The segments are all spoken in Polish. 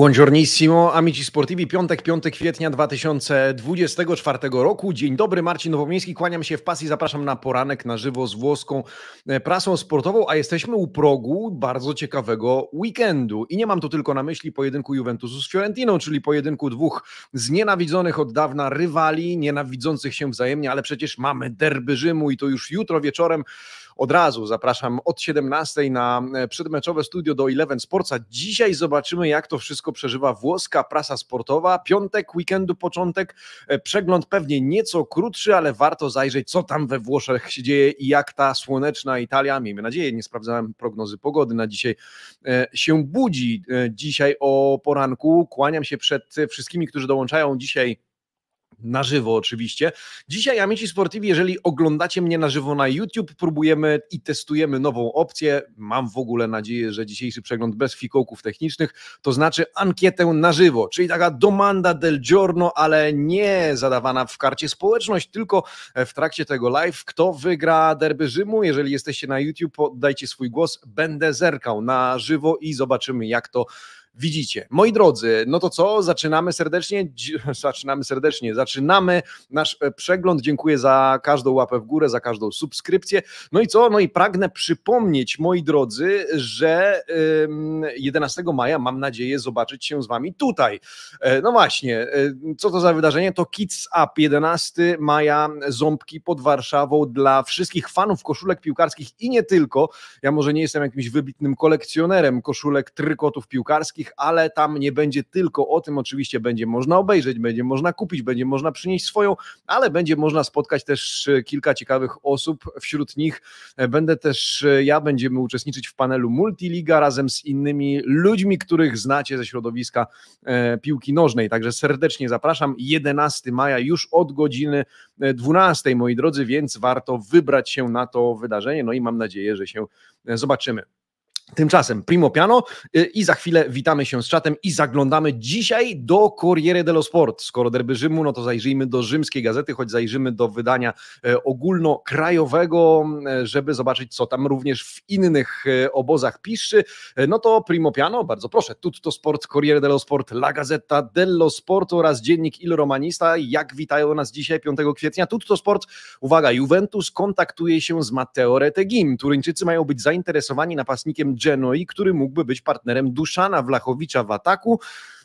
Buongiornissimo, amici sportivi, piątek, 5 kwietnia 2024 roku. Dzień dobry, Marcin Nowomiejski, kłaniam się w pas i zapraszam na poranek na żywo z włoską e, prasą sportową, a jesteśmy u progu bardzo ciekawego weekendu. I nie mam tu tylko na myśli pojedynku Juventusu z Fiorentiną, czyli pojedynku dwóch znienawidzonych od dawna rywali, nienawidzących się wzajemnie, ale przecież mamy derby Rzymu i to już jutro wieczorem od razu zapraszam od 17 na e, przedmeczowe studio do Eleven Sportsa. Dzisiaj zobaczymy, jak to wszystko przeżywa włoska prasa sportowa. Piątek, weekendu, początek. E, przegląd pewnie nieco krótszy, ale warto zajrzeć, co tam we Włoszech się dzieje i jak ta słoneczna Italia, miejmy nadzieję, nie sprawdzałem prognozy pogody na dzisiaj, e, się budzi dzisiaj o poranku. Kłaniam się przed wszystkimi, którzy dołączają dzisiaj na żywo oczywiście. Dzisiaj Amici Sportivi, jeżeli oglądacie mnie na żywo na YouTube, próbujemy i testujemy nową opcję. Mam w ogóle nadzieję, że dzisiejszy przegląd bez fikołków technicznych, to znaczy ankietę na żywo, czyli taka domanda del giorno, ale nie zadawana w karcie społeczność, tylko e, w trakcie tego live, kto wygra derby Rzymu. Jeżeli jesteście na YouTube, dajcie swój głos, będę zerkał na żywo i zobaczymy jak to widzicie. Moi drodzy, no to co? Zaczynamy serdecznie, zaczynamy serdecznie, zaczynamy nasz e, przegląd. Dziękuję za każdą łapę w górę, za każdą subskrypcję. No i co? No i pragnę przypomnieć, moi drodzy, że 11 maja mam nadzieję zobaczyć się z wami tutaj. E, no właśnie, e, co to za wydarzenie? To Kids Up 11 maja Ząbki pod Warszawą dla wszystkich fanów koszulek piłkarskich i nie tylko. Ja może nie jestem jakimś wybitnym kolekcjonerem koszulek trykotów piłkarskich, wszystkich, ale tam nie będzie tylko o tym. Oczywiście będzie można obejrzeć, będzie można kupić, będzie można przynieść swoją, ale będzie można spotkać też e, kilka ciekawych osób. Wśród nich e, będę też e, ja, będziemy uczestniczyć w panelu Multiliga razem z innymi ludźmi, których znacie ze środowiska piłki nożnej. Także serdecznie zapraszam. 11 maja już od godziny 12, moi drodzy, więc warto wybrać się na to wydarzenie. No i mam nadzieję, że się zobaczymy. Tymczasem Primo Piano y, i za chwilę witamy się z czatem i zaglądamy dzisiaj do Corriere dello Sport. Skoro derby Rzymu, no to zajrzyjmy do rzymskiej gazety, choć zajrzymy do wydania e, ogólnokrajowego, e, żeby zobaczyć, co tam również w innych e, obozach pisze. No to Primo Piano, bardzo proszę, Tutto Sport, Corriere dello Sport, La Gazzetta dello Sport oraz dziennik Il Romanista. Jak witają nas dzisiaj 5 kwietnia? Tutto Sport, uwaga, Juventus kontaktuje się z Matteo Retegim. Turyńczycy mają być zainteresowani napastnikiem Genoi, który mógłby być partnerem Duszana Wlachowicza w ataku.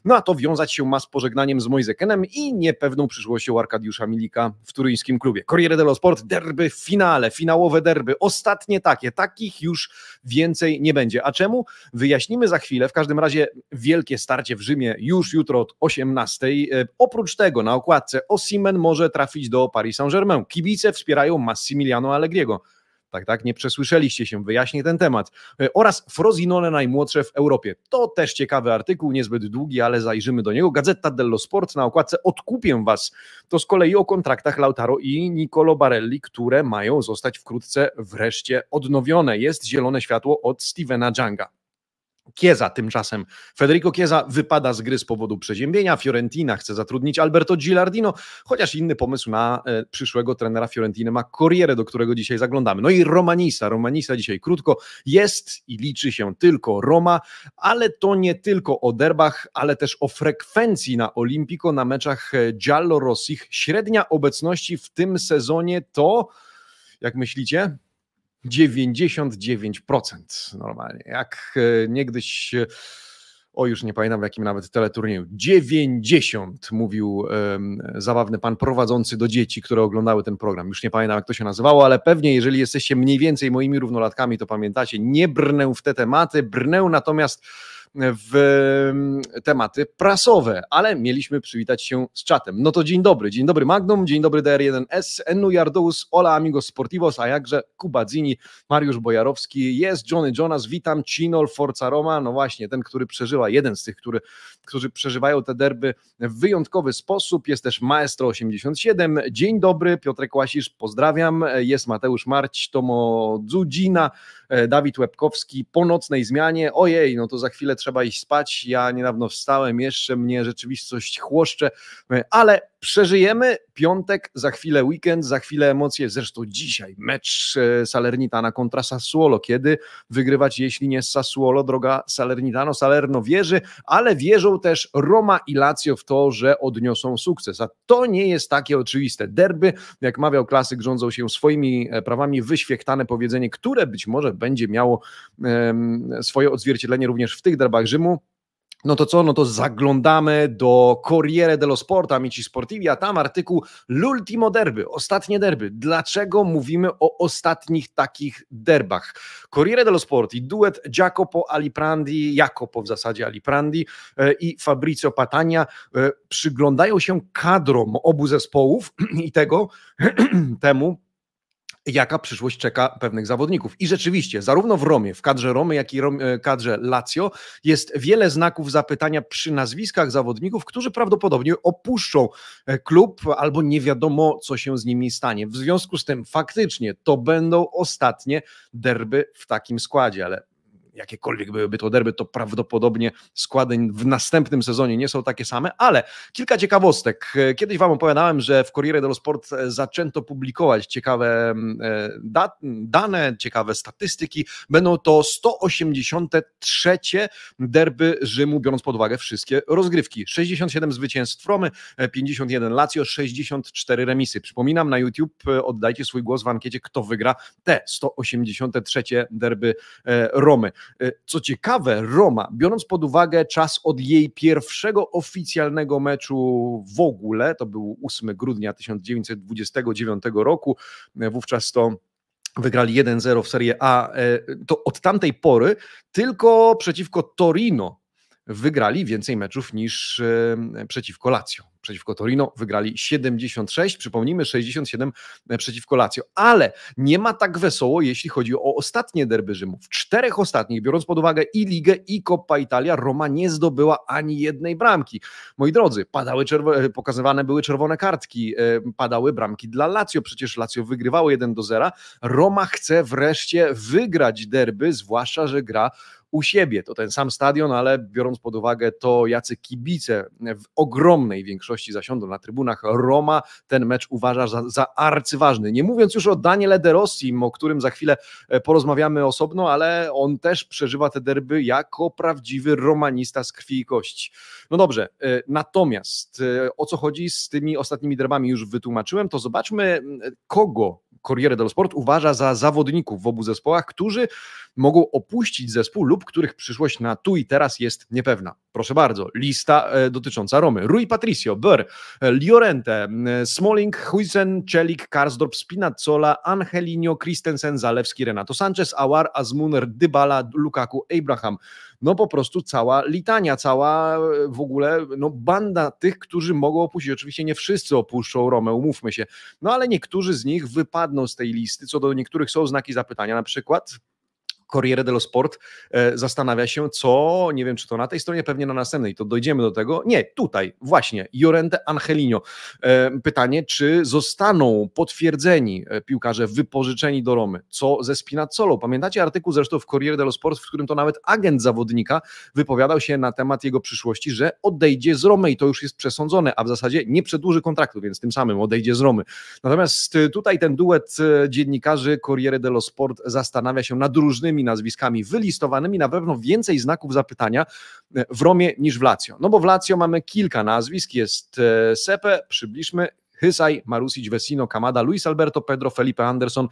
No a to wiązać się ma z pożegnaniem z Mojzekenem i niepewną przyszłością Arkadiusza Milika w turyńskim klubie. Corriere dello Sport, derby w finale, finałowe derby, ostatnie takie, takich już więcej nie będzie. A czemu? Wyjaśnimy za chwilę. W każdym razie wielkie starcie w Rzymie już jutro od 18. E, oprócz tego na okładce Osimen może trafić do Paris Saint-Germain. Kibice wspierają Massimiliano Allegriego tak, tak, nie przesłyszeliście się, wyjaśnię ten temat. E, oraz Frozinone najmłodsze w Europie. To też ciekawy artykuł, niezbyt długi, ale zajrzymy do niego. Gazeta dello Sport na okładce Odkupię Was. To z kolei o kontraktach Lautaro i Nicolo Barelli, które mają zostać wkrótce wreszcie odnowione. Jest zielone światło od Stevena Janga. Kieza tymczasem. Federico Kieza wypada z gry z powodu przeziębienia. Fiorentina chce zatrudnić Alberto Gilardino, chociaż inny pomysł na e, przyszłego trenera Fiorentiny ma Corriere, do którego dzisiaj zaglądamy. No i Romanisa. Romanisa dzisiaj krótko jest i liczy się tylko Roma, ale to nie tylko o derbach, ale też o frekwencji na Olimpico na meczach e, Giallo Rossich. Średnia obecności w tym sezonie to, jak myślicie? 99% normalnie. Jak e, niegdyś e, o już nie pamiętam w jakim nawet teleturnieju, 90 mówił um, zabawny pan prowadzący do dzieci, które oglądały ten program. Już nie pamiętam jak to się nazywało, ale pewnie jeżeli jesteście mniej więcej moimi równolatkami, to pamiętacie, nie brnę w te tematy, brnę natomiast w mm, tematy prasowe, ale mieliśmy przywitać się z czatem. No to dzień dobry, dzień dobry Magnum, dzień dobry DR1S, Ennu Jardous, Ola Amigos Sportivos, a jakże Kubadzini, Mariusz Bojarowski, jest Johnny Jonas, witam, Cinol, Forza Roma, no właśnie, ten, który przeżywa jeden z tych, który, którzy przeżywają te derby w wyjątkowy sposób, jest też Maestro87, dzień dobry, Piotrek Łasisz, pozdrawiam, jest Mateusz Marć, Tomo Dzudzina, E, Dawid Łebkowski po nocnej zmianie. Ojej, no to za chwilę trzeba iść spać. Ja niedawno wstałem, jeszcze mnie rzeczywistość chłoszcze, e, ale Przeżyjemy piątek, za chwilę weekend, za chwilę emocje. Zresztą dzisiaj mecz e, Salernitana kontra Sassuolo. Kiedy wygrywać, jeśli nie Sassuolo? Droga Salernitano, Salerno wierzy, ale wierzą też Roma i Lazio w to, że odniosą sukces. A to nie jest takie oczywiste. Derby, jak mawiał klasyk, rządzą się swoimi e, prawami. Wyświechtane powiedzenie, które być może będzie miało um, swoje odzwierciedlenie również w tych derbach Rzymu. No to co? No to zaglądamy do Corriere dello Sport, Amici Sportivi, a tam artykuł L'ultimo derby, ostatnie derby. Dlaczego mówimy o ostatnich takich derbach? Corriere dello Sport i duet Jacopo Aliprandi, Jacopo w zasadzie Aliprandi e, i Fabrizio Patania e, przyglądają się kadrom obu zespołów i tego, temu, jaka przyszłość czeka pewnych zawodników. I rzeczywiście, zarówno w Romie, w kadrze Romy, jak i e, kadrze Lazio jest wiele znaków zapytania przy nazwiskach zawodników, którzy prawdopodobnie opuszczą e, klub albo nie wiadomo, co się z nimi stanie. W związku z tym faktycznie to będą ostatnie derby w takim składzie, ale jakiekolwiek byłyby to derby, to prawdopodobnie składy w następnym sezonie nie są takie same, ale kilka ciekawostek. Kiedyś Wam opowiadałem, że w Corriere dello Sport e, zaczęto publikować ciekawe mm, e, dane, ciekawe statystyki. Będą to 183 derby Rzymu, biorąc pod uwagę wszystkie rozgrywki. 67 zwycięstw Romy, 51 e, Lazio, 64 remisy. Przypominam, na YouTube oddajcie swój głos w ankiecie, kto wygra te 183 derby Romy. E, co ciekawe, Roma, biorąc pod uwagę czas od jej pierwszego oficjalnego meczu w ogóle, to był 8 grudnia 1929 roku, e, wówczas to wygrali 1-0 w Serie A, e, to od tamtej pory tylko przeciwko Torino wygrali więcej meczów niż e, przeciwko Lazio. Przeciwko Torino wygrali 76, przypomnijmy 67 e, przeciwko Lazio. Ale nie ma tak wesoło, jeśli chodzi o ostatnie derby Rzymu. W czterech ostatnich, biorąc pod uwagę i Ligę, i Coppa Italia, Roma nie zdobyła ani jednej bramki. Moi drodzy, padały e, pokazywane były czerwone kartki, padały bramki dla Lazio. Przecież Lazio wygrywało 1 do 0. Roma chce wreszcie wygrać derby, zwłaszcza, że gra u siebie. To ten sam stadion, ale biorąc pod uwagę to, jacy kibice w ogromnej większości zasiądą na trybunach Roma, ten mecz uważa za, za arcyważny. Nie mówiąc już o Daniele De Rossi, o którym za chwilę e, porozmawiamy osobno, ale on też przeżywa te derby jako prawdziwy romanista z krwi i kości. No dobrze, e, natomiast e, o co chodzi z tymi ostatnimi derbami już wytłumaczyłem, to zobaczmy kogo Corriere dello Sport uważa za zawodników w obu zespołach, którzy mogą opuścić zespół lub których przyszłość na tu i teraz jest niepewna. Proszę bardzo, lista e, dotycząca Romy. Rui Patricio, Ber, e, Liorente, Smalling, Huisen, Celik, Karsdorp, Spinazzola, Angelino, Christensen, Zalewski, Renato Sanchez, Awar, Azmuner, Dybala, Lukaku, Abraham. No po prostu cała litania, cała e, w ogóle no, banda tych, którzy mogą opuścić. Oczywiście nie wszyscy opuszczą Romę, umówmy się, no ale niektórzy z nich wypadną z tej listy, co do niektórych są znaki zapytania, na przykład Corriere dello Sport e, zastanawia się, co, nie wiem czy to na tej stronie, pewnie na następnej, to dojdziemy do tego. Nie, tutaj, właśnie, Jorente Angelino. E, pytanie, czy zostaną potwierdzeni e, piłkarze wypożyczeni do Romy? Co ze Spinazzolą? Pamiętacie artykuł zresztą w Corriere dello Sport, w którym to nawet agent zawodnika wypowiadał się na temat jego przyszłości, że odejdzie z Romy i to już jest przesądzone, a w zasadzie nie przedłuży kontraktu, więc tym samym odejdzie z Romy. Natomiast tutaj ten duet dziennikarzy Corriere dello Sport zastanawia się nad różnymi nazwiskami wylistowanymi na pewno więcej znaków zapytania e, w Romie niż w Lazio. No bo w Lazio mamy kilka nazwisk, jest e, Sepe, przybliżmy, Hysaj, Marusic, Vesino, Kamada, Luis Alberto, Pedro, Felipe Anderson,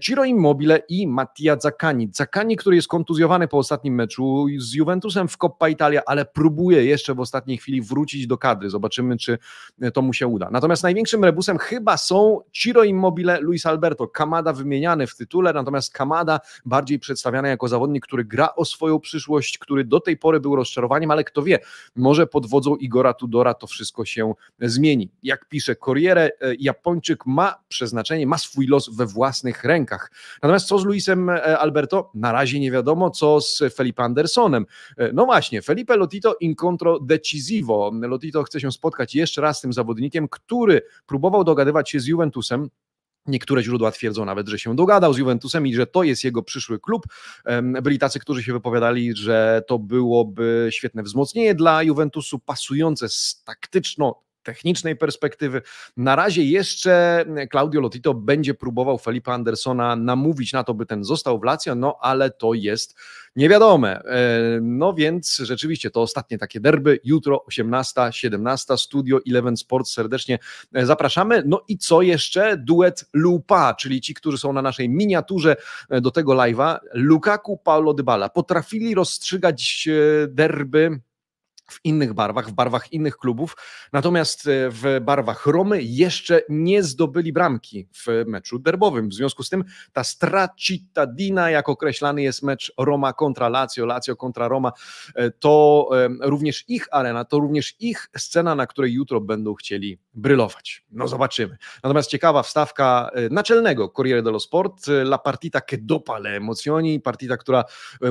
Ciro Immobile i Mattia Zakani. Zakani, który jest kontuzjowany po ostatnim meczu z Juventusem w Coppa Italia, ale próbuje jeszcze w ostatniej chwili wrócić do kadry. Zobaczymy, czy to mu się uda. Natomiast największym rebusem chyba są Ciro Immobile, Luis Alberto. Kamada wymieniany w tytule, natomiast Kamada bardziej przedstawiany jako zawodnik, który gra o swoją przyszłość, który do tej pory był rozczarowaniem, ale kto wie, może pod wodzą Igora Tudora to wszystko się zmieni. Jak pisze Korea, karierę e, Japończyk ma przeznaczenie, ma swój los we własnych rękach. Natomiast co z Luisem e, Alberto? Na razie nie wiadomo, co z Felipe Andersonem. E, no właśnie, Felipe Lotito incontro decisivo. Lotito chce się spotkać jeszcze raz z tym zawodnikiem, który próbował dogadywać się z Juventusem. Niektóre źródła twierdzą nawet, że się dogadał z Juventusem i że to jest jego przyszły klub. Byli tacy, którzy się wypowiadali, że to byłoby świetne wzmocnienie dla Juventusu, pasujące taktyczno technicznej perspektywy. Na razie jeszcze Claudio Lotito będzie próbował Felipe Andersona namówić na to, by ten został w Lazio, no ale to jest niewiadome. E, no więc rzeczywiście to ostatnie takie derby. Jutro 18-17 Studio Eleven Sports serdecznie e, zapraszamy. No i co jeszcze? Duet Lupa, czyli ci, którzy są na naszej miniaturze e, do tego live'a. Lukaku, Paulo Dybala potrafili rozstrzygać derby w innych barwach, w barwach innych klubów. Natomiast e, w barwach Romy jeszcze nie zdobyli bramki w meczu derbowym. W związku z tym ta stracittadina, jak określany jest mecz Roma kontra Lazio, Lazio kontra Roma, e, to również ich arena, to również ich scena, na której jutro będą chcieli brylować. No zobaczymy. Natomiast ciekawa wstawka e, naczelnego Corriere dello Sport, la partita che dopa le emozioni, partita, która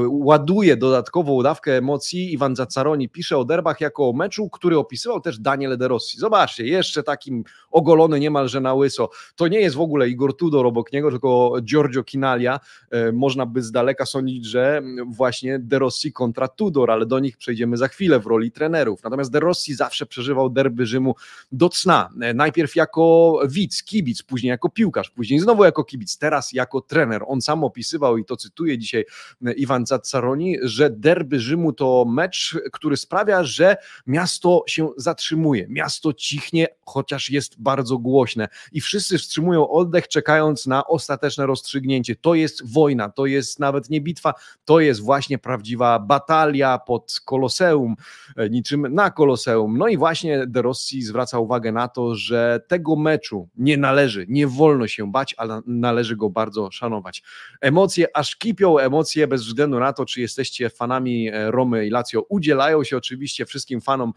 ładuje dodatkową dawkę emocji. Iwan Zaccaroni pisze o derbach jako o meczu, który opisywał też Daniel De Rossi. Zobaczcie, jeszcze takim ogolony niemalże na łyso. To nie jest w ogóle Igor Tudor obok niego, tylko Giorgio Kinalia. E, można by z daleka sądzić, że mm, właśnie De Rossi kontra Tudor, ale do nich przejdziemy za chwilę w roli trenerów. Natomiast De Rossi zawsze przeżywał derby Rzymu do cna. E, najpierw jako widz, kibic, później jako piłkarz, później znowu jako kibic, teraz jako trener. On sam opisywał, i to cytuję dzisiaj mm, Iwan Zaccaroni, że derby Rzymu to mecz, który sprawia, sprawia, że miasto się zatrzymuje, miasto cichnie, chociaż jest bardzo głośne i wszyscy wstrzymują oddech, czekając na ostateczne rozstrzygnięcie. To jest wojna, to jest nawet nie bitwa, to jest właśnie prawdziwa batalia pod Koloseum, e, niczym na Koloseum. No i właśnie De Rossi zwraca uwagę na to, że tego meczu nie należy, nie wolno się bać, ale należy go bardzo szanować. Emocje aż kipią, emocje bez względu na to, czy jesteście fanami e, Romy i Lazio, udzielają się oczywiście oczywiście wszystkim fanom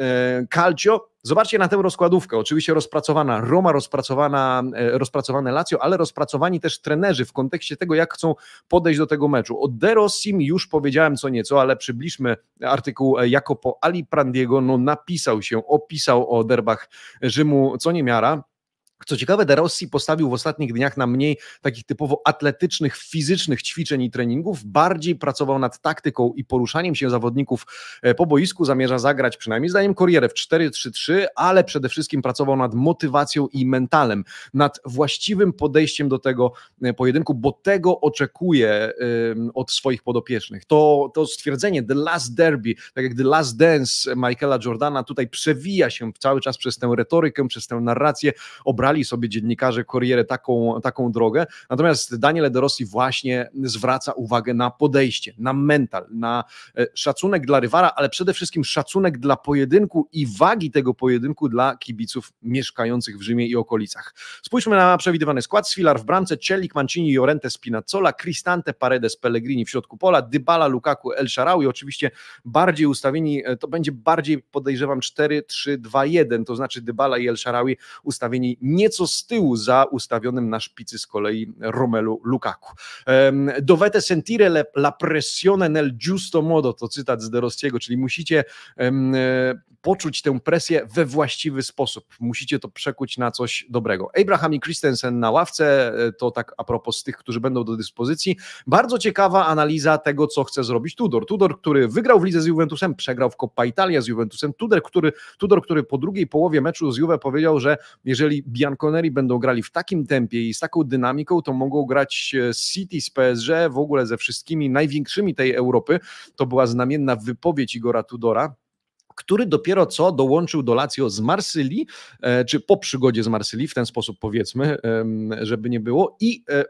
e, Calcio. Zobaczcie na tę rozkładówkę. Oczywiście rozpracowana Roma, rozpracowana, e, rozpracowane Lazio, ale rozpracowani też trenerzy w kontekście tego, jak chcą podejść do tego meczu. O De Rossim już powiedziałem co nieco, ale przybliżmy artykuł e, Jacopo Prandiego. No, napisał się, opisał o derbach Rzymu co niemiara. Co ciekawe, De Rossi postawił w ostatnich dniach na mniej takich typowo atletycznych, fizycznych ćwiczeń i treningów, bardziej pracował nad taktyką i poruszaniem się zawodników e, po boisku. Zamierza zagrać przynajmniej zdaniem korierę w 4-3-3, ale przede wszystkim pracował nad motywacją i mentalem, nad właściwym podejściem do tego e, pojedynku, bo tego oczekuje od swoich podopiecznych. To, to stwierdzenie The Last Derby, tak jak The Last Dance Michaela Jordana, tutaj przewija się cały czas przez tę retorykę, przez tę narrację, obraz obrali sobie dziennikarze korierę taką, taką drogę. Natomiast Daniel Rossi właśnie zwraca uwagę na podejście, na mental, na e, szacunek dla rywala, ale przede wszystkim szacunek dla pojedynku i wagi tego pojedynku dla kibiców mieszkających w Rzymie i okolicach. Spójrzmy na przewidywany skład. Swilar w bramce, Celik, Mancini, Jorente, Spinazzola, Cristante, Paredes, Pellegrini w środku pola, Dybala, Lukaku, El Sharawi. Oczywiście bardziej ustawieni, e, to będzie bardziej podejrzewam 4-3-2-1, to znaczy Dybala i El Sharawi ustawieni nieco z tyłu za ustawionym na szpicy z kolei Romelu Lukaku. Dovete sentire la pressione nel giusto modo, to cytat z Derostiego, czyli musicie e, poczuć tę presję we właściwy sposób. Musicie to przekuć na coś dobrego. Abraham i Christensen na ławce, e, to tak a propos tych, którzy będą do dyspozycji. Bardzo ciekawa analiza tego, co chce zrobić Tudor. Tudor, który wygrał w lidze z Juventusem, przegrał w Coppa Italia z Juventusem. Tudor, który, Tudor, który po drugiej połowie meczu z Juve powiedział, że jeżeli Jan Connery będą grali w takim tempie i z taką dynamiką, to mogą grać z e, City, z PSG, w ogóle ze wszystkimi największymi tej Europy. To była znamienna wypowiedź Igora Tudora który dopiero co dołączył do Lazio z Marsylii, e, czy po przygodzie z Marsylii, w ten sposób powiedzmy, żeby nie było. I e,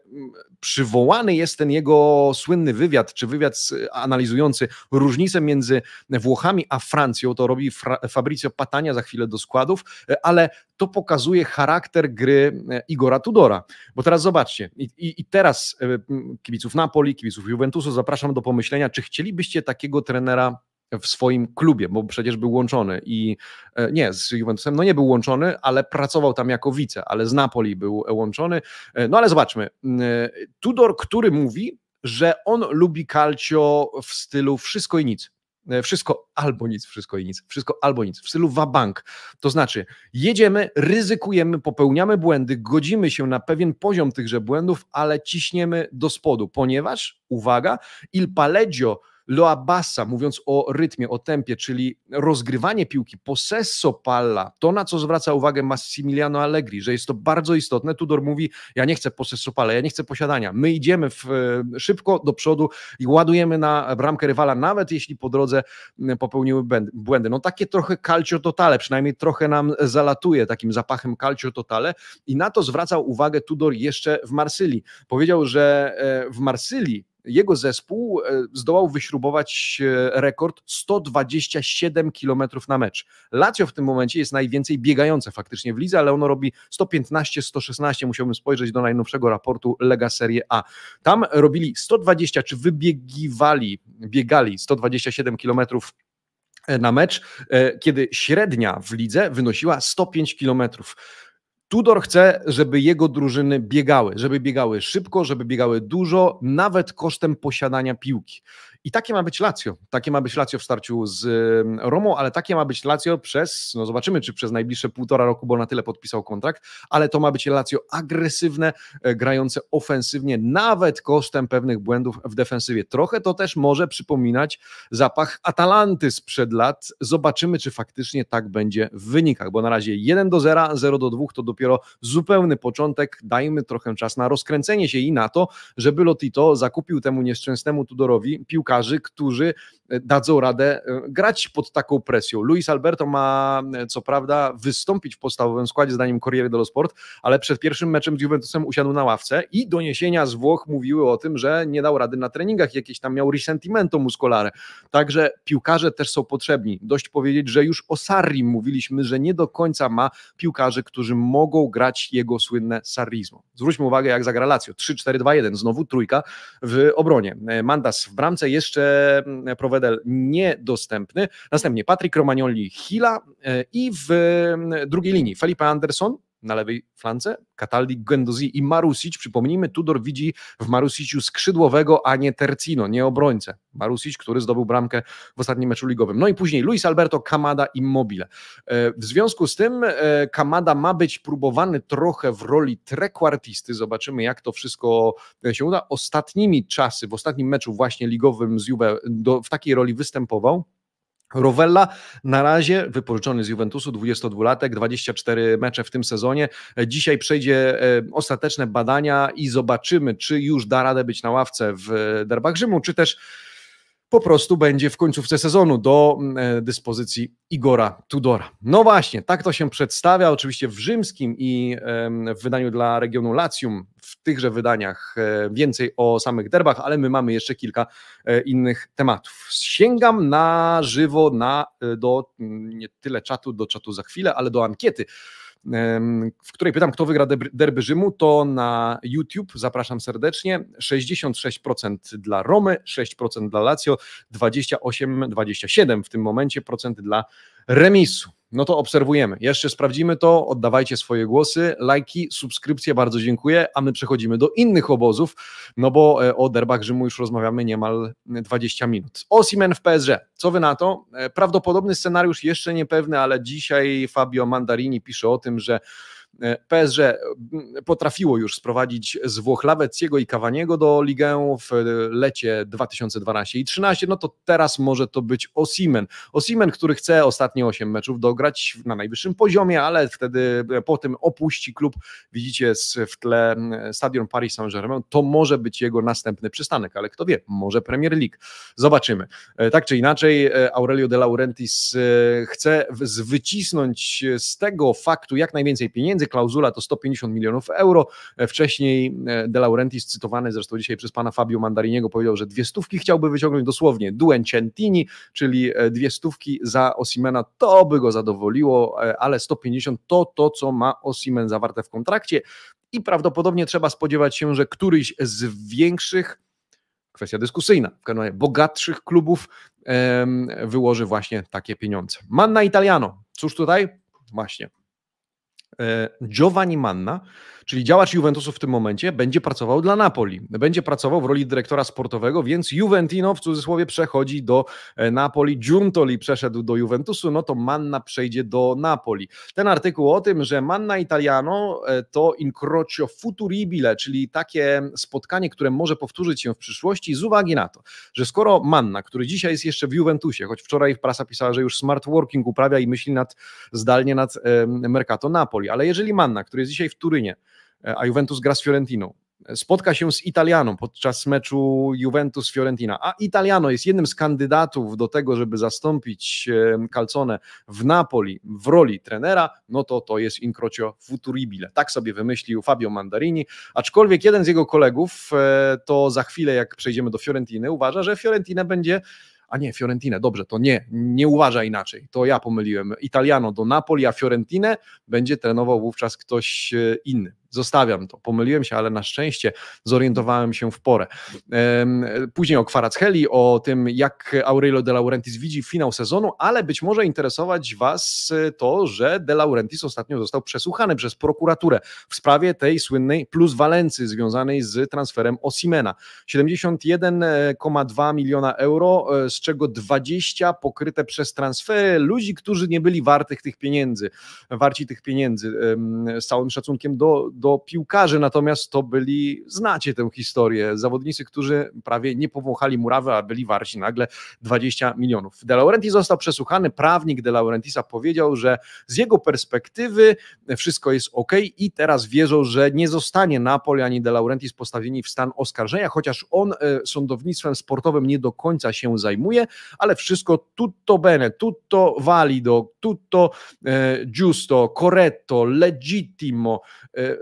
przywołany jest ten jego słynny wywiad, czy wywiad e, analizujący różnicę między Włochami a Francją. To robi Fabrizio Patania za chwilę do składów, ale to pokazuje charakter gry Igora Tudora. Bo teraz zobaczcie, i, i teraz kibiców Napoli, kibiców Juventusu zapraszam do pomyślenia, czy chcielibyście takiego trenera w swoim klubie, bo przecież był łączony i e, nie, z Juventusem, no nie był łączony, ale pracował tam jako wice, ale z Napoli był e, łączony. E, no ale zobaczmy, Tudor, który mówi, że on lubi calcio w stylu wszystko i nic. Wszystko albo nic, wszystko i nic, wszystko albo nic, w stylu wabank. To znaczy, jedziemy, ryzykujemy, popełniamy błędy, godzimy się na pewien poziom tychże błędów, ale ciśniemy do spodu, ponieważ, uwaga, Il paleggio Loabassa, mówiąc o rytmie, o tempie, czyli rozgrywanie piłki, possesso palla, to na co zwraca uwagę Massimiliano Allegri, że jest to bardzo istotne. Tudor mówi, ja nie chcę possesso palla, ja nie chcę posiadania. My idziemy w, e, szybko do przodu i ładujemy na bramkę rywala, nawet jeśli po drodze popełniły błędy. No takie trochę calcio totale, przynajmniej trochę nam zalatuje takim zapachem calcio totale i na to zwracał uwagę Tudor jeszcze w Marsylii. Powiedział, że e, w Marsylii jego zespół e, zdołał wyśrubować e, rekord 127 km na mecz. Lazio w tym momencie jest najwięcej biegające faktycznie w lidze, ale ono robi 115, 116, musiałbym spojrzeć do najnowszego raportu Lega Serie A. Tam robili 120, czy wybiegiwali, biegali 127 km e, na mecz, kiedy średnia w lidze wynosiła 105 kilometrów. Tudor chce, żeby jego drużyny biegały, żeby biegały szybko, żeby biegały dużo, nawet kosztem posiadania piłki. I takie ma być Lazio. Takie ma być Lazio w starciu z Romą, ale takie ma być Lazio przez, no zobaczymy, czy przez najbliższe półtora roku, bo na tyle podpisał kontrakt, ale to ma być Lazio agresywne, e, grające ofensywnie, nawet kosztem pewnych błędów w defensywie. Trochę to też może przypominać zapach Atalanty sprzed lat. Zobaczymy, czy faktycznie tak będzie w wynikach, bo na razie 1 do 0, 0 do 2 to dopiero zupełny początek. Dajmy trochę czas na rozkręcenie się i na to, żeby Lotito zakupił temu nieszczęsnemu Tudorowi piłkę piłkarzy, którzy e, dadzą radę e, grać pod taką presją. Luis Alberto ma e, co prawda wystąpić w podstawowym składzie, zdaniem Corriere dello Sport, ale przed pierwszym meczem z Juventusem usiadł na ławce i doniesienia z Włoch mówiły o tym, że nie dał rady na treningach, jakieś tam miał risentimento muscolare. Także piłkarze też są potrzebni. Dość powiedzieć, że już o Sarri mówiliśmy, że nie do końca ma piłkarzy, którzy mogą grać jego słynne sarrizmo. Zwróćmy uwagę, jak zagra Lazio. 3-4-2-1, znowu trójka w obronie. Mandas w bramce jest jeszcze mm, prowedel niedostępny. Następnie Patrick Romagnoli Hila e, i w mm, drugiej linii Felipe Anderson, na lewej flance, Cataldi, Gendozi i Marusic. Przypomnijmy, Tudor widzi w Marusiciu skrzydłowego, a nie Tercino, nie obrońcę. Marusic, który zdobył bramkę w ostatnim meczu ligowym. No i później Luis Alberto, Kamada i Mobile. E, w związku z tym e, Kamada ma być próbowany trochę w roli trekwartisty. Zobaczymy, jak to wszystko e, się uda. Ostatnimi czasy, w ostatnim meczu właśnie ligowym z Juve do, w takiej roli występował. Rowella na razie wypożyczony z Juventusu, 22-latek, 24 mecze w tym sezonie. Dzisiaj przejdzie e, ostateczne badania i zobaczymy, czy już da radę być na ławce w e, derbach Rzymu, czy też po prostu będzie w końcówce sezonu do mm, e, dyspozycji Igora Tudora. No właśnie, tak to się przedstawia. Oczywiście w rzymskim i w wydaniu dla regionu Latium, w tychże wydaniach e, więcej o samych derbach, ale my mamy jeszcze kilka e, innych tematów. Sięgam na żywo na, do mm, nie tyle czatu, do czatu za chwilę, ale do ankiety w której pytam, kto wygra derby Rzymu, to na YouTube, zapraszam serdecznie, 66% dla Romy, 6% dla Lazio, 28, 27 w tym momencie procent dla remisu. No to obserwujemy. Jeszcze sprawdzimy to, oddawajcie swoje głosy, lajki, subskrypcje, bardzo dziękuję, a my przechodzimy do innych obozów, no bo e, o derbach Rzymu już rozmawiamy niemal 20 e, minut. Osimen w PSG, co wy na to? E, prawdopodobny scenariusz jeszcze niepewny, ale dzisiaj Fabio Mandarini pisze o tym, że PSG potrafiło już sprowadzić z Włoch Laweciego i Kawaniego do Ligę w lecie 2012 i 13, no to teraz może to być Osimen. Osimen, który chce ostatnie 8 meczów dograć na najwyższym poziomie, ale wtedy po tym opuści klub, widzicie w tle stadion Paris Saint-Germain, to może być jego następny przystanek, ale kto wie, może Premier League. Zobaczymy. E, tak czy inaczej, e, Aurelio De Laurentiis e, chce wycisnąć z tego faktu jak najwięcej pieniędzy, wtedy klauzula to 150 milionów euro. E, wcześniej e, De Laurentiis, cytowany zresztą dzisiaj przez pana Fabio Mandariniego, powiedział, że dwie stówki chciałby wyciągnąć dosłownie. Duen Centini, czyli e, dwie stówki za Osimena, to by go zadowoliło, ale 150 to to, co ma Osimen zawarte w kontrakcie i prawdopodobnie trzeba spodziewać się, że któryś z większych kwestia dyskusyjna. W kanale bogatszych klubów wyłoży właśnie takie pieniądze. Manna Italiano. Cóż tutaj? Właśnie. E, Giovanni Manna, czyli działacz Juventusu w tym momencie, będzie pracował dla Napoli. Będzie pracował w roli dyrektora sportowego, więc Juventino w cudzysłowie przechodzi do e, Napoli. Giuntoli przeszedł do Juventusu, no to Manna przejdzie do Napoli. Ten artykuł o tym, że Manna Italiano e, to incrocio futuribile, czyli takie spotkanie, które może powtórzyć się w przyszłości z uwagi na to, że skoro Manna, który dzisiaj jest jeszcze w Juventusie, choć wczoraj prasa pisała, że już smart working uprawia i myśli nad, zdalnie nad Mercato Napoli, ale jeżeli Manna, który jest dzisiaj w Turynie, e, a Juventus gra z Fiorentiną, e, spotka się z Italianą podczas meczu Juventus-Fiorentina, a Italiano jest jednym z kandydatów do tego, żeby zastąpić e, Calzone w Napoli w roli trenera, no to to jest incrocio futuribile. Tak sobie wymyślił Fabio Mandarini, aczkolwiek jeden z jego kolegów to za chwilę, jak przejdziemy do Fiorentiny, uważa, że Fiorentina będzie a nie, Fiorentinę, dobrze, to nie, nie uważa inaczej, to ja pomyliłem Italiano do Napoli, a Fiorentinę będzie trenował wówczas ktoś e, inny. Zostawiam to. Pomyliłem się, ale na szczęście zorientowałem się w porę. Później o Kwaratzheli, o tym, jak Aurelio De Laurentiis widzi finał sezonu, ale być może interesować Was e, to, że De Laurentiis ostatnio został przesłuchany przez prokuraturę w sprawie tej słynnej pluswalency związanej z transferem Osimena. 71,2 miliona euro, e, z czego 20 pokryte przez transfery ludzi, którzy nie byli wartych tych pieniędzy, warci tych pieniędzy. Z całym szacunkiem do, do do piłkarzy, natomiast to byli, znacie tę historię, zawodnicy, którzy prawie nie powąchali murawy, a byli warsi nagle 20 milionów. De Laurentiis został przesłuchany, prawnik De Laurentiisa powiedział, że z jego perspektywy wszystko jest ok i teraz wierzą, że nie zostanie Napoli ani De Laurentiis postawieni w stan oskarżenia, chociaż on e, sądownictwem sportowym nie do końca się zajmuje, ale wszystko tutto bene, tutto valido, tutto e, giusto, corretto, legittimo, e,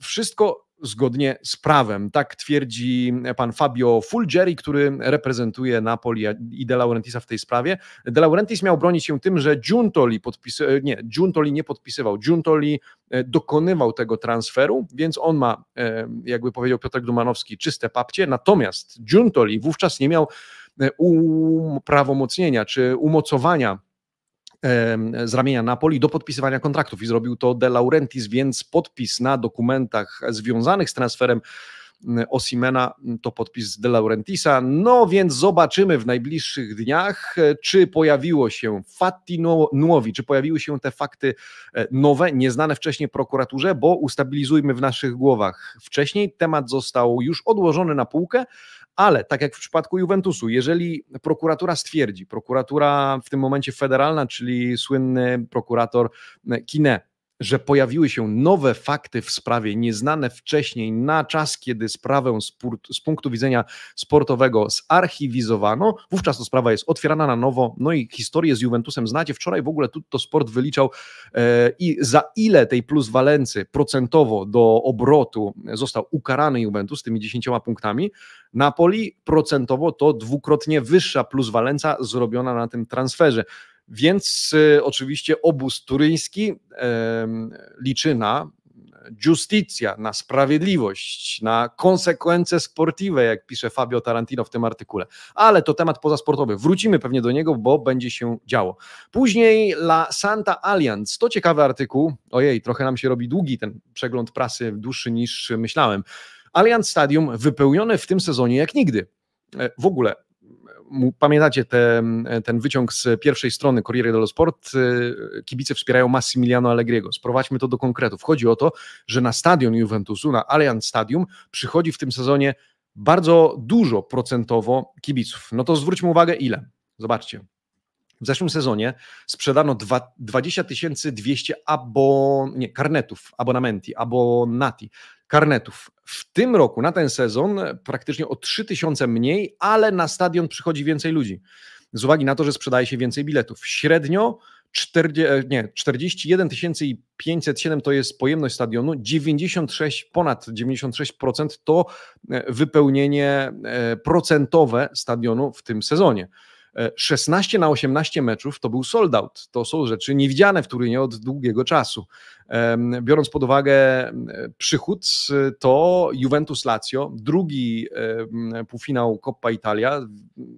wszystko zgodnie z prawem. Tak twierdzi pan Fabio Fulgeri, który reprezentuje Napoli i De Laurentisa w tej sprawie. De Laurentis miał bronić się tym, że Giuntoli, podpisy, nie, Giuntoli nie podpisywał, Giuntoli e, dokonywał tego transferu, więc on ma, e, jakby powiedział Piotr Dumanowski, czyste papcie, natomiast Giuntoli wówczas nie miał e, uprawomocnienia czy umocowania z ramienia Napoli do podpisywania kontraktów i zrobił to De Laurentiis, więc podpis na dokumentach związanych z transferem mm, Osimena mm, to podpis De Laurentisa. No więc zobaczymy w najbliższych dniach, e, czy pojawiło się Fatti Nuovi, czy pojawiły się te fakty e, nowe, nieznane wcześniej prokuraturze, bo ustabilizujmy w naszych głowach. Wcześniej temat został już odłożony na półkę, ale tak jak w przypadku Juventusu, jeżeli prokuratura stwierdzi, prokuratura w tym momencie federalna, czyli słynny prokurator Kine, że pojawiły się nowe fakty w sprawie nieznane wcześniej na czas, kiedy sprawę z, z, punktu widzenia sportowego zarchiwizowano. Wówczas to sprawa jest otwierana na nowo. No i historię z Juventusem znacie. Wczoraj w ogóle Tutto Sport wyliczał e, i za ile tej pluswalency procentowo do obrotu został ukarany Juventus tymi 10 punktami. Napoli procentowo to dwukrotnie wyższa pluswalenca zrobiona na tym transferze. Więc y, oczywiście obóz turyński liczy na justicja, na sprawiedliwość, na konsekwencje sportowe, jak pisze Fabio Tarantino w tym artykule. Ale to temat pozasportowy. Wrócimy pewnie do niego, bo będzie się działo. Później La Santa Alliance. To ciekawy artykuł. Ojej, trochę nam się robi długi ten przegląd prasy, dłuższy niż myślałem. Allianz Stadium wypełnione w tym sezonie jak nigdy. E, w ogóle Pamiętacie te, ten wyciąg z pierwszej strony Corriere dello Sport? Y, kibice wspierają Massimiliano Allegriego. Sprowadźmy to do konkretów. Chodzi o to, że na stadion Juventusu, na Allianz Stadium, przychodzi w tym sezonie bardzo dużo procentowo kibiców. No to zwróćmy uwagę, ile. Zobaczcie. W zeszłym sezonie sprzedano 20 200 abon nie, karnetów, abonamenti, abonati, karnetów. W tym roku, na ten sezon, praktycznie o 3000 mniej, ale na stadion przychodzi więcej ludzi. Z uwagi na to, że sprzedaje się więcej biletów. Średnio 40, e, nie, 41 507 to jest pojemność stadionu, 96, ponad 96% to e, wypełnienie e, procentowe stadionu w tym sezonie. 16 e, na 18 meczów to był sold out. To są rzeczy niewidziane w Turynie od długiego czasu. Biorąc pod uwagę przychód, to Juventus Lazio, drugi półfinał Coppa Italia,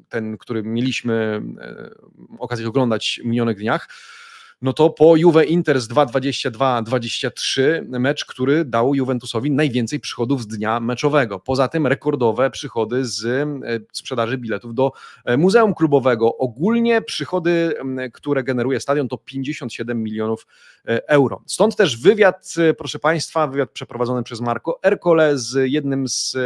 ten, który mieliśmy okazję oglądać w minionych dniach, no to po Juve Inter z 2.22-23 mecz, który dał Juventusowi najwięcej przychodów z dnia meczowego. Poza tym rekordowe przychody z e, sprzedaży biletów do e, Muzeum Klubowego. Ogólnie przychody, które generuje stadion to 57 milionów e, euro. Stąd też wywiad, proszę Państwa, wywiad przeprowadzony przez Marco Ercole z jednym z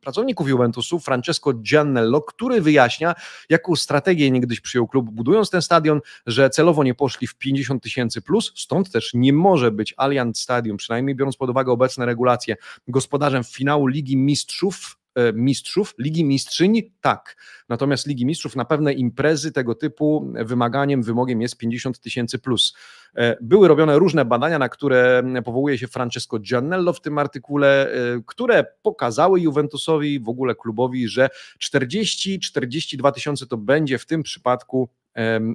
pracowników Juventusu, Francesco Giannello, który wyjaśnia, jaką strategię niegdyś przyjął klub, budując ten stadion, że celowo nie poszli w 50 tysięcy plus, stąd też nie może być Allianz Stadium, przynajmniej biorąc pod uwagę obecne regulacje, gospodarzem finału Ligi Mistrzów E, mistrzów, Ligi Mistrzyń tak. Natomiast Ligi Mistrzów na pewne imprezy tego typu wymaganiem, wymogiem jest 50 tysięcy plus. E, były robione różne badania, na które powołuje się Francesco Giannello w tym artykule, e, które pokazały Juventusowi, w ogóle klubowi, że 40-42 tysiące to będzie w tym przypadku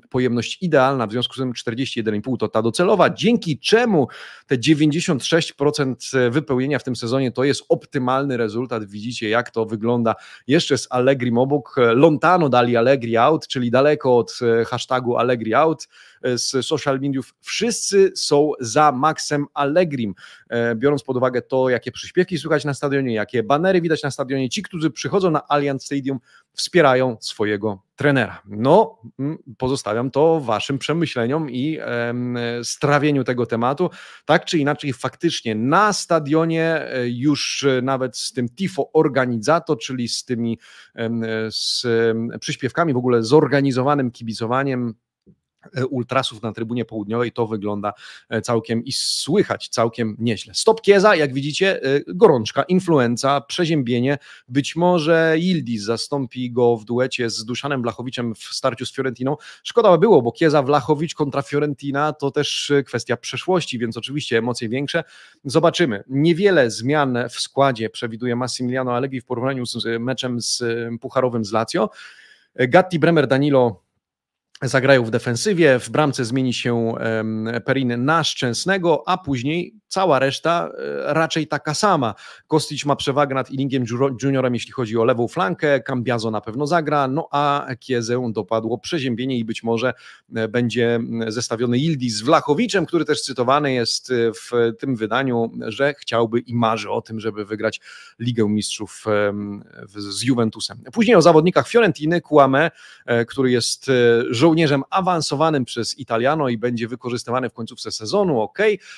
pojemność idealna, w związku z tym 41,5 to ta docelowa, dzięki czemu te 96% e, wypełnienia w tym sezonie to jest optymalny rezultat. Widzicie, jak to wygląda jeszcze z Allegri obok. E, Lontano dali Allegri out, czyli daleko od e, hashtagu Allegri out. E, z social mediów, wszyscy są za Maxem Allegrim. E, biorąc pod uwagę to, jakie przyśpiewki słychać na stadionie, jakie banery widać na stadionie, ci, którzy przychodzą na Allianz Stadium, wspierają swojego trenera. No, mm, pozostawiam to waszym przemyśleniom i strawieniu tego tematu. Tak czy inaczej, faktycznie na stadionie e, już nawet z tym tifo organizato, czyli z tymi z przyśpiewkami, w ogóle zorganizowanym kibicowaniem ultrasów na trybunie południowej, to wygląda e, całkiem i słychać całkiem nieźle. Stop Kieza, jak widzicie, e, gorączka, influenza, przeziębienie, być może Ildis zastąpi go w duecie z Duszanem Blachowiczem w starciu z Fiorentiną. Szkoda by było, bo Kieza, Blachowicz kontra Fiorentina to też e, kwestia przeszłości, więc oczywiście emocje większe. Zobaczymy. Niewiele zmian w składzie przewiduje Massimiliano Allegri w porównaniu z meczem z Pucharowym z Lazio. Gatti Bremer Danilo zagrają w defensywie, w bramce zmieni się Perin na Szczęsnego, a później cała reszta e, raczej taka sama. Kostić ma przewagę nad ilingiem Juniorem, jeśli chodzi o lewą flankę, Cambiazo na pewno zagra, no a Kiezę dopadło przeziębienie i być może e, będzie zestawiony Ildi z Wlachowiczem, który też cytowany jest e, w tym wydaniu, że chciałby i marzy o tym, żeby wygrać Ligę Mistrzów z Juventusem. Później o zawodnikach Fiorentiny, Kłame, który jest żołnierzem awansowanym przez Italiano i będzie wykorzystywany w końcówce sezonu, ok.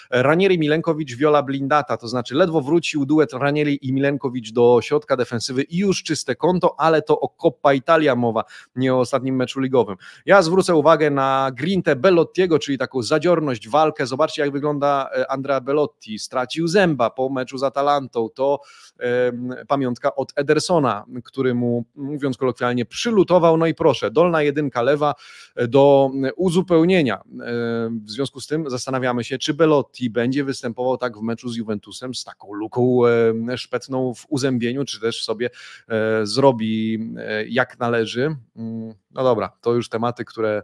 Ranieri Milenko Milenkowicz-Wiola Blindata, to znaczy ledwo wrócił duet Ranieli i Milenkowicz do środka defensywy i już czyste konto, ale to o Coppa Italia mowa, nie o ostatnim meczu ligowym. Ja zwrócę uwagę na Grintę Bellottiego, czyli taką zadziorność, walkę. Zobaczcie, jak wygląda e, Andrea Bellotti. Stracił zęba po meczu z Atalantą. To pamiątka od Edersona, który mu, mówiąc kolokwialnie, przylutował. No i proszę, dolna jedynka lewa e, do uzupełnienia. E, w związku z tym zastanawiamy się, czy Bellotti będzie występował występował tak w meczu z Juventusem z taką luką e, szpetną w uzębieniu, czy też sobie e, zrobi e, jak należy. Mm, no dobra, to już tematy, które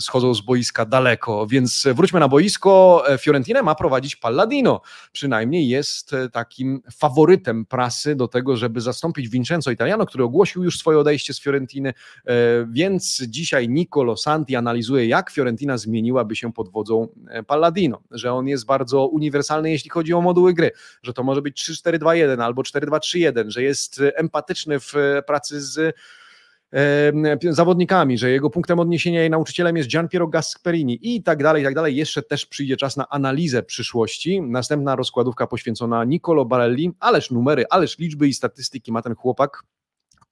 schodzą z boiska daleko, więc wróćmy na boisko. Fiorentina ma prowadzić Palladino, przynajmniej jest takim faworytem prasy do tego, żeby zastąpić Vincenzo Italiano, który ogłosił już swoje odejście z Fiorentiny, e, więc dzisiaj Nicolo Santi analizuje, jak Fiorentina zmieniłaby się pod wodzą e, Palladino, że on jest bardzo uniwersalny, jeśli chodzi o moduły gry, że to może być 3-4-2-1 albo 4-2-3-1, że jest e, empatyczny w pracy z zawodnikami, że jego punktem odniesienia i nauczycielem jest Gian Piero Gasperini i tak dalej, i tak dalej. Jeszcze też przyjdzie czas na analizę przyszłości. Następna rozkładówka poświęcona Nicolo Barelli, ależ numery, ależ liczby i statystyki ma ten chłopak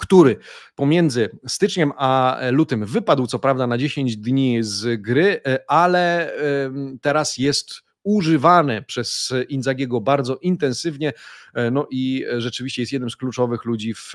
który pomiędzy styczniem a lutym wypadł co prawda na 10 dni z gry, e, ale teraz jest używane przez Inzagiego bardzo intensywnie. E, no i rzeczywiście jest jednym z kluczowych ludzi w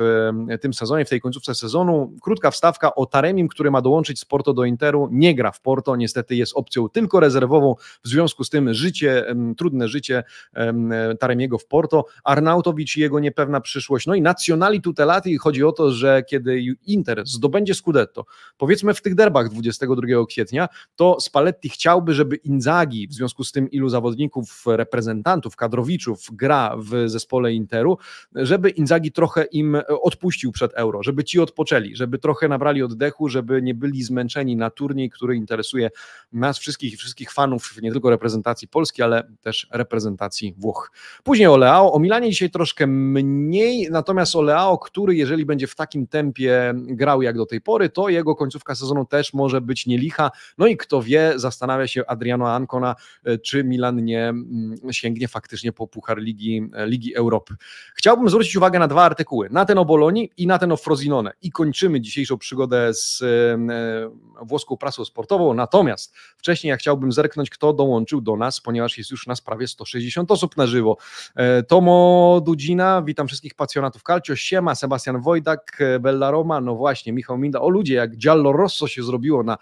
e, tym sezonie, w tej końcówce sezonu. Krótka wstawka o Taremim, który ma dołączyć z Porto do Interu. Nie gra w Porto, niestety jest opcją tylko rezerwową. W związku z tym życie, trudne życie e, Taremiego w Porto. Arnautowicz i jego niepewna przyszłość. No i Nacjonali i Chodzi o to, że kiedy Inter zdobędzie Scudetto, powiedzmy w tych derbach 22 kwietnia, to Spalletti chciałby, żeby Inzaghi w związku z tym ilu ilu zawodników, reprezentantów, kadrowiczów gra w zespole Interu, żeby Inzagi trochę im odpuścił przed Euro, żeby ci odpoczęli, żeby trochę nabrali oddechu, żeby nie byli zmęczeni na turniej, który interesuje nas wszystkich i wszystkich fanów, nie tylko reprezentacji Polski, ale też reprezentacji Włoch. Później o Leao, o Milanie dzisiaj troszkę mniej, natomiast o Leao, który jeżeli będzie w takim tempie grał jak do tej pory, to jego końcówka sezonu też może być nielicha. No i kto wie, zastanawia się Adriano Ancona, czy Milan nie mm, sięgnie faktycznie po Puchar Ligi, e, Ligi Europy. Chciałbym zwrócić uwagę na dwa artykuły, na ten o Boloni i na ten o Frosinone i kończymy dzisiejszą przygodę z e, włoską prasą sportową, natomiast wcześniej ja chciałbym zerknąć, kto dołączył do nas, ponieważ jest już nas prawie 160 osób na żywo. E, Tomo Dudzina, witam wszystkich pasjonatów Calcio, siema, Sebastian Wojdak, Bella Roma, no właśnie, Michał Minda, o ludzie, jak Giallo Rosso się zrobiło na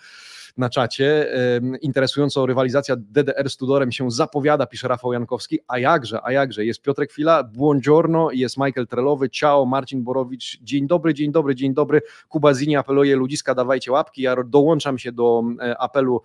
na czacie. Interesująco rywalizacja DDR z Tudorem się zapowiada, pisze Rafał Jankowski. A jakże, a jakże. Jest Piotrek Fila, buongiorno, jest Michael Trelowy, ciao, Marcin Borowicz, dzień dobry, dzień dobry, dzień dobry. Kuba Zini apeluje, ludziska, dawajcie łapki. Ja dołączam się do apelu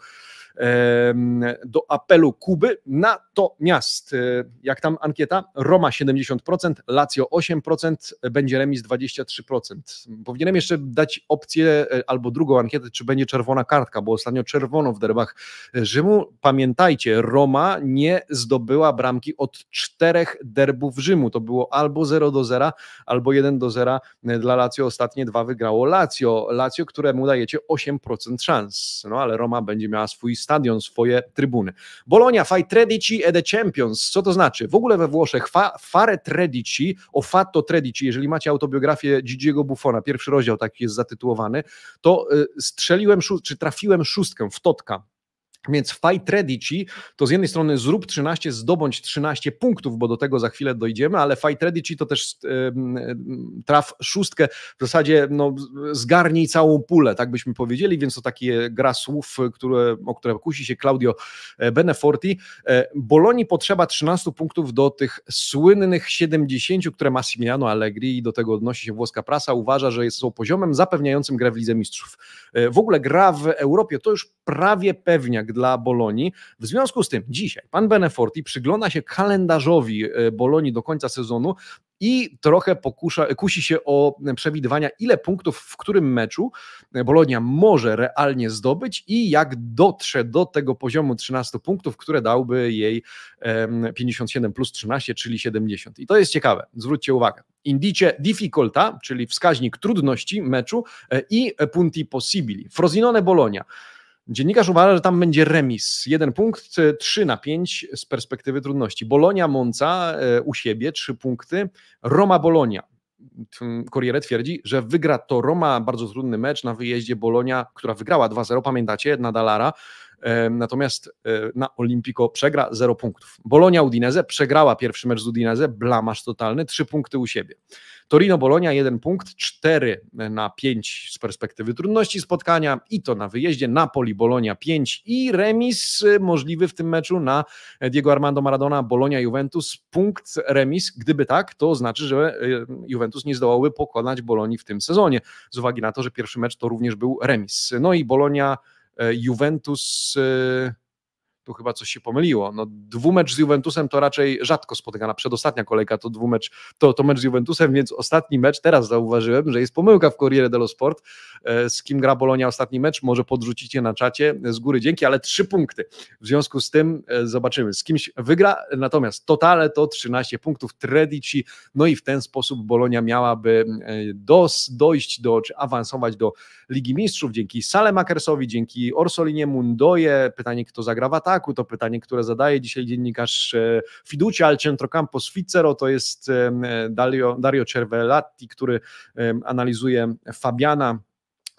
do apelu Kuby. Natomiast, e, jak tam ankieta, Roma 70%, Lazio 8%, będzie remis 23%. Powinienem jeszcze dać opcję e, albo drugą ankietę, czy będzie czerwona kartka, bo ostatnio czerwono w derbach Rzymu. Pamiętajcie, Roma nie zdobyła bramki od czterech derbów Rzymu. To było albo 0 do 0, albo 1 do 0 e, dla Lazio. Ostatnie dwa wygrało Lazio. Lazio, któremu dajecie 8% szans. No ale Roma będzie miała swój stadion, swoje trybuny. Bologna fai tredici e the champions. Co to znaczy? W ogóle we Włoszech fa, fare tredici, o fatto tredici. jeżeli macie autobiografię Gigiego Buffona, pierwszy rozdział taki jest zatytułowany, to y, strzeliłem, czy trafiłem szóstkę w Totka więc fight ready ci, to z jednej strony zrób 13, zdobądź 13 punktów, bo do tego za chwilę dojdziemy, ale fight ready ci to też traf szóstkę, w zasadzie no, zgarnij całą pulę, tak byśmy powiedzieli, więc to takie gra słów, które, o które kusi się Claudio e, Beneforti. E, Bolonii potrzeba 13 punktów do tych słynnych 70, które Massimiliano Allegri, i do tego odnosi się włoska prasa, uważa, że są poziomem zapewniającym grę w Lidze Mistrzów. E, w ogóle gra w Europie to już prawie pewniak, dla Bolonii. W związku z tym dzisiaj pan Beneforti przygląda się kalendarzowi e, Bolonii do końca sezonu i trochę pokusza, kusi się o przewidywania, ile punktów w którym meczu e, Bolonia może realnie zdobyć i jak dotrze do tego poziomu 13 punktów, które dałby jej 57 plus 13, czyli 70. I to jest ciekawe, zwróćcie uwagę. Indice difficolta, czyli wskaźnik trudności meczu e, i punti possibili. Frosinone Bolonia Dziennikarz uważa, że tam będzie remis. Jeden punkt, trzy na pięć z perspektywy trudności. Bolonia Monca e, u siebie, trzy punkty. Roma Bolonia. Corriere twierdzi, że wygra to Roma, bardzo trudny mecz na wyjeździe Bolonia, która wygrała 2-0, pamiętacie, na Dalara. E, natomiast e, na Olimpico przegra 0 punktów. Bolonia Udinese przegrała pierwszy mecz z Udinese, blamasz totalny, 3 punkty u siebie. Torino-Bolonia jeden punkt, 4 na 5 z perspektywy trudności spotkania i to na wyjeździe. Napoli-Bolonia 5 i remis y, możliwy w tym meczu na Diego Armando Maradona, Bolonia-Juventus, punkt remis. Gdyby tak, to znaczy, że y, Juventus nie zdołałby pokonać Bolonii w tym sezonie, z uwagi na to, że pierwszy mecz to również był remis. No i Bolonia y, Juventus tu chyba coś się pomyliło. No, dwumecz z Juventusem to raczej rzadko spotykana. Przedostatnia kolejka to dwumecz, to, to mecz z Juventusem, więc ostatni mecz, teraz zauważyłem, że jest pomyłka w Corriere dello Sport, e, z kim gra Bolonia ostatni mecz, może podrzucicie na czacie, z góry dzięki, ale trzy punkty. W związku z tym e, zobaczymy, z kimś wygra, natomiast totale to 13 punktów, Tredici, no i w ten sposób Bolonia miałaby e, dos, dojść do, czy awansować do Ligi Mistrzów, dzięki Salemakersowi, dzięki Orsoliniemu, Ndoje, pytanie kto zagra w ataku, to pytanie, które zadaje dzisiaj dziennikarz e, Fiducia al Centrocampo z Ficero, to jest e, Dario, Cervellati, który analizuje Fabiana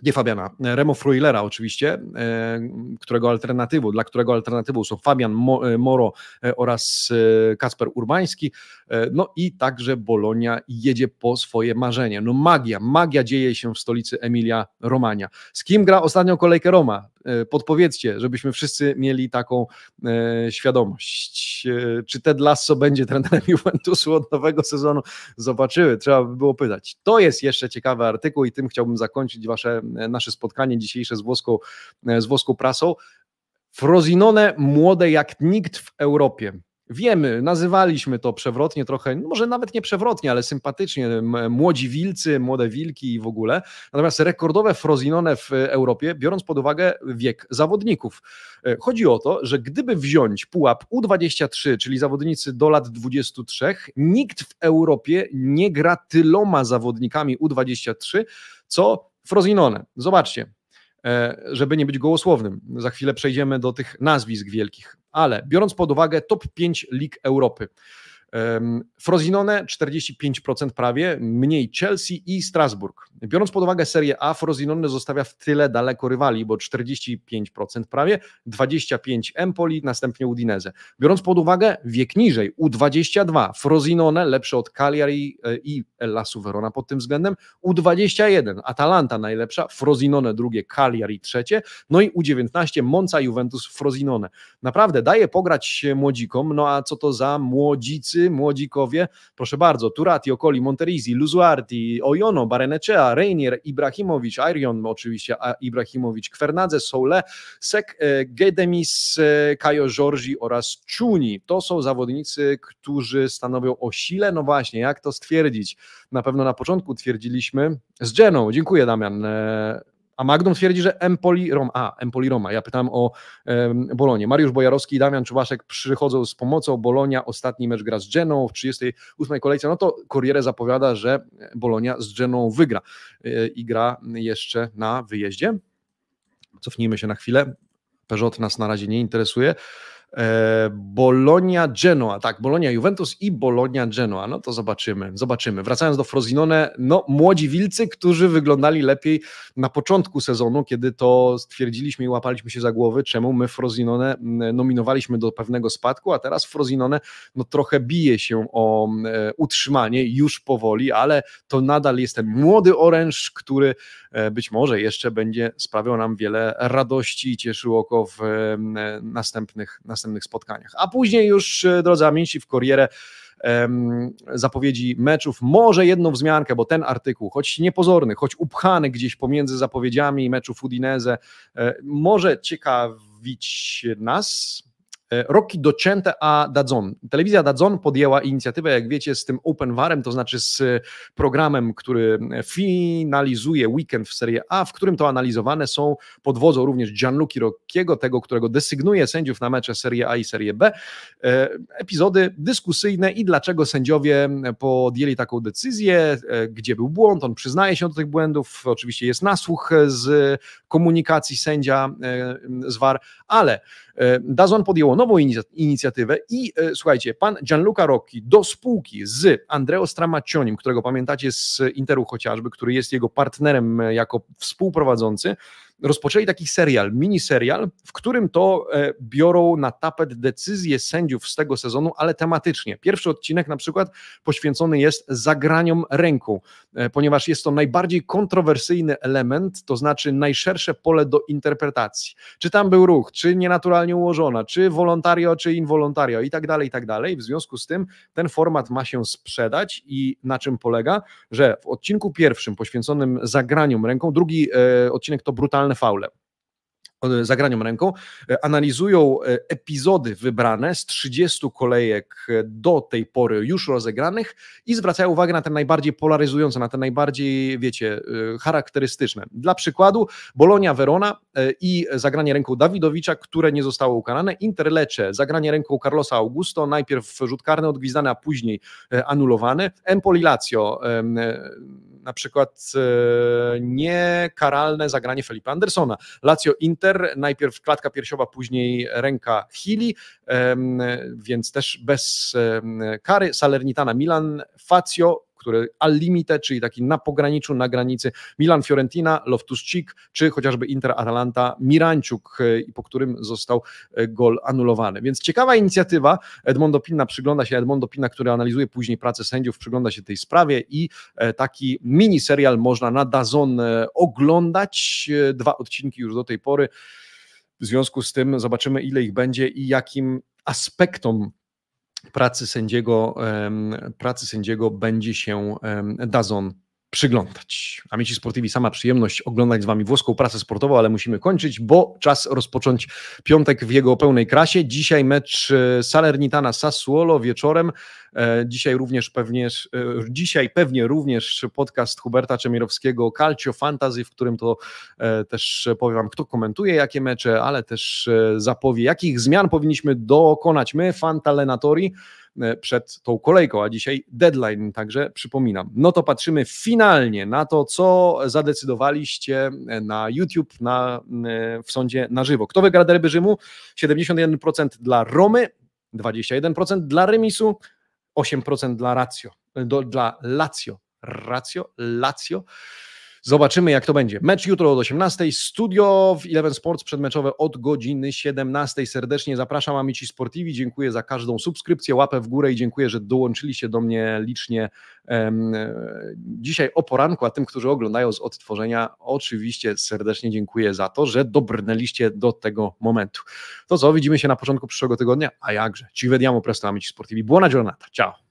nie Fabiana, e, Remo Fruilera oczywiście, e, którego alternatywu, dla którego alternatywą są Fabian e, Moro oraz Kasper Urbański, no i także Bolonia jedzie po swoje marzenie. No magia, magia dzieje się w stolicy Emilia Romagna. Z kim gra ostatnią kolejkę Roma? Podpowiedzcie, żebyśmy wszyscy mieli taką świadomość. Czy Ted Lasso będzie trenerem Juventusu od nowego sezonu? Zobaczyły, trzeba by było pytać. To jest jeszcze ciekawy artykuł i tym chciałbym zakończyć wasze nasze spotkanie dzisiejsze z włoską, z włoską prasą. Frozinone młode jak nikt w Europie. Wiemy, nazywaliśmy to przewrotnie trochę, no może nawet nie przewrotnie, ale sympatycznie, młodzi wilcy, młode wilki i w ogóle. Natomiast rekordowe Frozinone w Europie, biorąc pod uwagę wiek zawodników. E, chodzi o to, że gdyby wziąć pułap U23, czyli zawodnicy do lat 23, nikt w Europie nie gra tyloma zawodnikami U23, co Frozinone. Zobaczcie, e, żeby nie być gołosłownym. Za chwilę przejdziemy do tych nazwisk wielkich, ale biorąc pod uwagę top 5 lig Europy, Frosinone 45% prawie, mniej Chelsea i Strasburg. Biorąc pod uwagę Serię A, Frosinone zostawia w tyle daleko rywali, bo 45% prawie, 25 Empoli, następnie Udinese. Biorąc pod uwagę wiek niżej, U22 Frosinone lepsze od Cagliari e, i Lasu Verona pod tym względem, U21 Atalanta najlepsza, Frosinone drugie, Cagliari trzecie, no i U19 Monza, Juventus, Frosinone. Naprawdę daje pograć młodzikom, no a co to za młodzicy wszyscy młodzikowie, proszę bardzo, Turati, Okoli, Monterizi, Luzuarti, Ojono, Barenecea, Reinier, Ibrahimowicz, Arion oczywiście, Ibrahimowicz, Kwernadze, Soule, Sek, e, Gedemis, e, Kajo Żorzi oraz Czuni. To są zawodnicy, którzy stanowią o sile, no właśnie, jak to stwierdzić? Na pewno na początku twierdziliśmy z Geną. Dziękuję Damian e, a Magnum twierdzi, że Empoli Roma. A, Empoli Roma. Ja pytam o um, Bolonię. Mariusz Bojarowski i Damian Czubaszek przychodzą z pomocą. Bolonia ostatni mecz gra z Geną w 38 kolejce. No to Corriere zapowiada, że Bolonia z Geną wygra yy, i gra jeszcze na wyjeździe. Cofnijmy się na chwilę. Peugeot nas na razie nie interesuje. E, Bolonia Genoa, tak, Bolonia Juventus i Bolonia Genoa. No to zobaczymy, zobaczymy. Wracając do Frozinone, no młodzi wilcy, którzy wyglądali lepiej na początku sezonu, kiedy to stwierdziliśmy i łapaliśmy się za głowy, czemu my Frozinone nominowaliśmy do pewnego spadku, a teraz Frozinone no trochę bije się o e, utrzymanie już powoli, ale to nadal jest ten młody oręż, który E, być może jeszcze będzie sprawiał nam wiele radości i cieszył oko w e, następnych, następnych spotkaniach. A później już, e, drodzy amici, w karierę zapowiedzi meczów. Może jedną wzmiankę, bo ten artykuł, choć niepozorny, choć upchany gdzieś pomiędzy zapowiedziami meczu Udinese, może ciekawić nas, E, Rocchi Docente a Dazon. Telewizja Dazon podjęła inicjatywę, jak wiecie, z tym Open Warem, to znaczy z e, programem, który e, finalizuje weekend w Serie A, w którym to analizowane są pod wodzą również Gianluca Rocchiego, tego, którego desygnuje sędziów na mecze Serie A i Serie B, epizody dyskusyjne i dlaczego sędziowie podjęli taką decyzję, gdzie był błąd, on przyznaje się do tych błędów, oczywiście jest nasłuch z komunikacji sędzia z VAR, ale E, Dazon podjęło nową inicjatywę i e, słuchajcie, pan Gianluca Rocchi do spółki z Andreo Stramaccionim, którego pamiętacie z Interu chociażby, który jest jego partnerem e, jako współprowadzący, rozpoczęli taki serial, miniserial, w którym to e, biorą na tapet decyzje sędziów z tego sezonu, ale tematycznie. Pierwszy odcinek na przykład poświęcony jest zagraniom ręką, e, ponieważ jest to najbardziej kontrowersyjny element, to znaczy najszersze pole do interpretacji. Czy tam był ruch, czy nienaturalnie ułożona, czy wolontario, czy involontario i tak dalej, i tak dalej. W związku z tym ten format ma się sprzedać i na czym polega, że w odcinku pierwszym poświęconym zagraniom ręką, drugi e, odcinek to brutalny kryminalne faule e, zagranią ręką, e, analizują e, epizody wybrane z 30 kolejek do tej pory już rozegranych i zwracają uwagę na te najbardziej polaryzujące, na te najbardziej, wiecie, charakterystyczne. Dla przykładu Bolonia Verona i zagranie ręką Dawidowicza, które nie zostało ukarane, Interlecze, zagranie ręką Carlosa Augusto, najpierw rzut karny odgwizdany, a później anulowany, Empoli Lazio, na przykład e, niekaralne zagranie Felipe Andersona. Lazio Inter, najpierw klatka piersiowa, później ręka Chili, więc też bez kary. Salernitana Milan, Fazio które Al-Limite, czyli taki na pograniczu, na granicy Milan-Fiorentina, Loftus-Cheek, czy chociażby Inter-Atalanta Mirańczuk, e, po którym został e, gol anulowany. Więc ciekawa inicjatywa. Edmondo Pinna przygląda się, Edmondo Pinna, który analizuje później pracę sędziów, przygląda się tej sprawie i e, taki mini serial można na Dazon oglądać. Dwa odcinki już do tej pory. W związku z tym zobaczymy, ile ich będzie i jakim aspektom pracy sędziego, pracy sędziego będzie się Dazon przyglądać. Amici Sportivi, sama przyjemność oglądać z Wami włoską prasę sportową, ale musimy kończyć, bo czas rozpocząć piątek w jego pełnej krasie. Dzisiaj mecz e, Salernitana Sassuolo wieczorem. E, dzisiaj również pewnie, e, dzisiaj pewnie również podcast Huberta Czemirowskiego Calcio Fantasy, w którym to też powiem Wam, kto komentuje jakie mecze, ale też zapowie, jakich zmian powinniśmy dokonać my, Fantalenatori. E, przed tą kolejką, a dzisiaj deadline, także przypominam. No to patrzymy finalnie na to, co zadecydowaliście e, na YouTube na, e, w sądzie na żywo. Kto wygra derby Rzymu? 71% dla Romy, 21% dla remisu, 8% dla Lazio. Do, dla Lazio. Lazio, Lazio. Zobaczymy, jak to będzie. Mecz jutro od 18. Studio w Eleven Sports przedmeczowe od godziny 17. Serdecznie zapraszam Amici Sportivi. Dziękuję za każdą subskrypcję, łapę w górę i dziękuję, że dołączyliście do mnie licznie um, dzisiaj o poranku, a tym, którzy oglądają z odtworzenia, oczywiście serdecznie dziękuję za to, że dobrnęliście do tego momentu. To co, widzimy się na początku przyszłego tygodnia? A jakże. Ci vediamo presto Amici Sportivi. Buona giornata. Ciao.